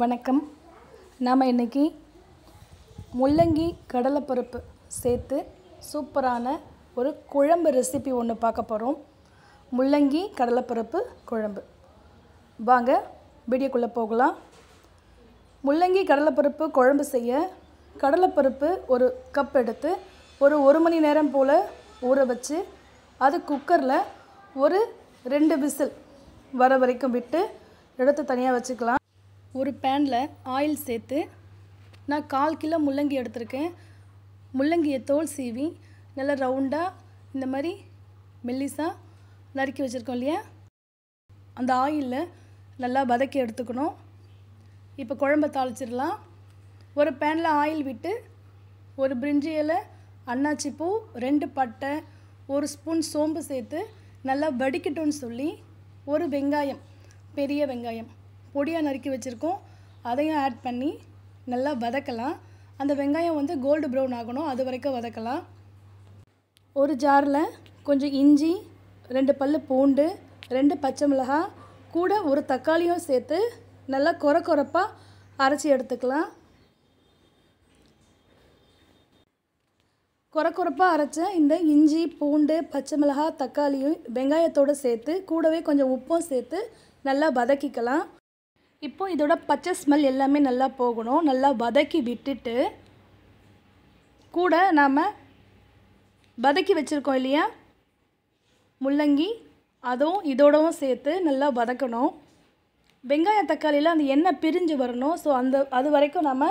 வணக்கம் நாம் இன்றைக்கி முள்ளங்கி கடலைப்பருப்பு சேர்த்து சூப்பரான ஒரு குழம்பு ரெசிபி ஒன்று பார்க்க போகிறோம் முள்ளங்கி கடலைப்பருப்பு குழம்பு வாங்க வீடியோக்குள்ளே போகலாம் முள்ளங்கி கடலைப்பருப்பு குழம்பு செய்ய கடலைப்பருப்பு ஒரு கப் எடுத்து ஒரு ஒரு மணி நேரம் போல் ஊற வச்சு அது குக்கரில் ஒரு ரெண்டு விசில் வர வரைக்கும் விட்டு எடுத்து தனியாக வச்சுக்கலாம் ஒரு பேனில் ஆயில் சேர்த்து நான் கால் கிலோ முள்ளங்கி எடுத்திருக்கேன் முள்ளங்கியை தோல் சீவி நல்லா ரவுண்டாக இந்த மாதிரி மெல்லிஸாக நறுக்கி வச்சுருக்கோம் இல்லையா அந்த ஆயிலில் நல்லா வதக்கி எடுத்துக்கணும் இப்போ குழம்ப தாளிச்சிடலாம் ஒரு பேனில் ஆயில் விட்டு ஒரு பிரிஞ்சி இலை அன்னாச்சி பூ ரெண்டு பட்டை ஒரு ஸ்பூன் சோம்பு சேர்த்து நல்லா வடிக்கட்டும்னு சொல்லி ஒரு வெங்காயம் பெரிய வெங்காயம் பொடியாக நறுக்கி வச்சுருக்கோம் அதையும் ஆட் பண்ணி நல்லா வதக்கலாம் அந்த வெங்காயம் வந்து கோல்டு ப்ரௌன் ஆகணும் அது வரைக்கும் வதக்கலாம் ஒரு ஜாரில் கொஞ்சம் இஞ்சி ரெண்டு பல் பூண்டு ரெண்டு பச்சை மிளகா கூட ஒரு தக்காளியும் சேர்த்து நல்லா குறை குறைப்பாக அரைச்சி எடுத்துக்கலாம் குறை குறைப்பாக அரைச்ச இந்த இஞ்சி பூண்டு பச்சை மிளகா தக்காளியும் வெங்காயத்தோடு சேர்த்து கூடவே கொஞ்சம் உப்பும் சேர்த்து நல்லா வதக்கிக்கலாம் இப்போது இதோட பச்சை ஸ்மெல் எல்லாமே நல்லா போகணும் நல்லா வதக்கி விட்டுட்டு கூட நாம் வதக்கி வச்சுருக்கோம் இல்லையா முள்ளங்கி அதுவும் இதோடவும் சேர்த்து நல்லா வதக்கணும் வெங்காய தக்காளியில் அந்த எண்ணெய் பிரிஞ்சு வரணும் ஸோ அந்த அது வரைக்கும் நாம்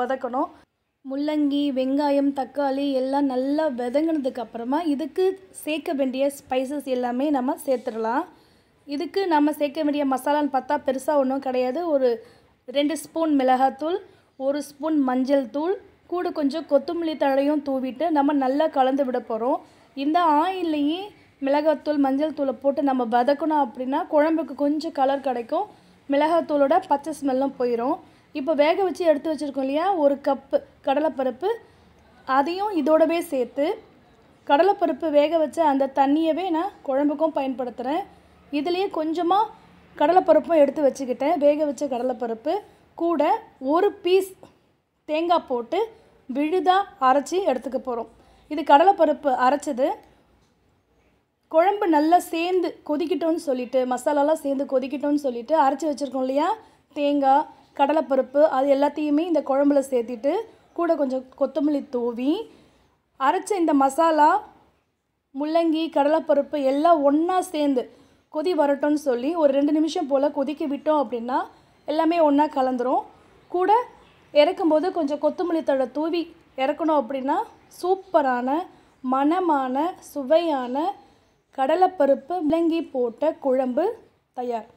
வதக்கணும் முள்ளங்கி வெங்காயம் தக்காளி எல்லாம் நல்லா விதங்கினதுக்கப்புறமா இதுக்கு சேர்க்க வேண்டிய ஸ்பைசஸ் எல்லாமே நம்ம சேர்த்துடலாம் இதுக்கு நம்ம சேர்க்க வேண்டிய மசாலான்னு பார்த்தா பெருசாக ஒன்றும் கிடையாது ஒரு ரெண்டு ஸ்பூன் மிளகாத்தூள் ஒரு ஸ்பூன் மஞ்சள் தூள் கூட கொஞ்சம் கொத்தமல்லி தழையும் தூவிட்டு நம்ம நல்லா கலந்து விட போகிறோம் இந்த ஆயில்லையும் மிளகாத்தூள் மஞ்சள் தூளை போட்டு நம்ம வதக்கணும் அப்படின்னா குழம்புக்கு கொஞ்சம் கலர் கிடைக்கும் மிளகாத்தூளோட பச்சை ஸ்மெல்லும் போயிடும் இப்போ வேக வச்சு எடுத்து வச்சுருக்கோம் இல்லையா ஒரு கப்பு கடலைப்பருப்பு அதையும் இதோடவே சேர்த்து கடலைப்பருப்பு வேக வச்ச அந்த தண்ணியவே நான் குழம்புக்கும் பயன்படுத்துகிறேன் இதுலேயே கொஞ்சமாக கடலைப்பருப்பும் எடுத்து வச்சுக்கிட்டேன் வேக வச்ச கடலைப்பருப்பு கூட ஒரு பீஸ் தேங்காய் போட்டு விழுதாக அரைச்சி எடுத்துக்க போகிறோம் இது கடலைப்பருப்பு அரைச்சது குழம்பு நல்லா சேர்ந்து கொதிக்கிட்டோன்னு சொல்லிட்டு மசாலாலாம் சேர்ந்து கொதிக்கிட்டோன்னு சொல்லிட்டு அரைச்சி வச்சுருக்கோம் இல்லையா தேங்காய் கடலைப்பருப்பு அது எல்லாத்தையுமே இந்த குழம்புல சேர்த்துட்டு கூட கொஞ்சம் கொத்தமல்லி தூவி அரைச்ச இந்த மசாலா முள்ளங்கி கடலைப்பருப்பு எல்லாம் ஒன்றா சேர்ந்து கொதி வரட்டும்னு சொல்லி ஒரு ரெண்டு நிமிஷம் போல் கொதிக்க விட்டோம் அப்படின்னா எல்லாமே ஒன்றா கலந்துரும் கூட இறக்கும்போது கொஞ்சம் கொத்தமல்லி தழை தூவி இறக்கணும் அப்படின்னா சூப்பரான மணமான சுவையான கடலைப்பருப்பு விளங்கி போட்ட குழம்பு தயார்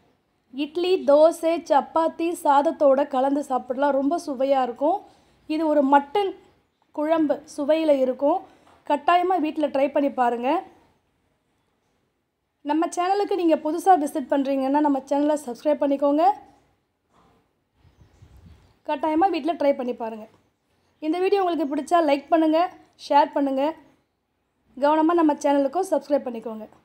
இட்லி தோசை சப்பாத்தி சாதத்தோடு கலந்து சாப்பிடலாம் ரொம்ப சுவையாக இருக்கும் இது ஒரு மட்டன் குழம்பு சுவையில் இருக்கும் கட்டாயமாக வீட்டில் ட்ரை பண்ணி பாருங்கள் நம்ம சேனலுக்கு நீங்கள் புதுசாக விசிட் பண்ணுறீங்கன்னா நம்ம சேனலை சப்ஸ்கிரைப் பண்ணிக்கோங்க கட்டாயமாக வீட்டில் ட்ரை பண்ணி பாருங்கள் இந்த வீடியோ உங்களுக்கு பிடிச்சா லைக் பண்ணுங்கள் ஷேர் பண்ணுங்கள் கவனமாக நம்ம சேனலுக்கும் சப்ஸ்கிரைப் பண்ணிக்கோங்க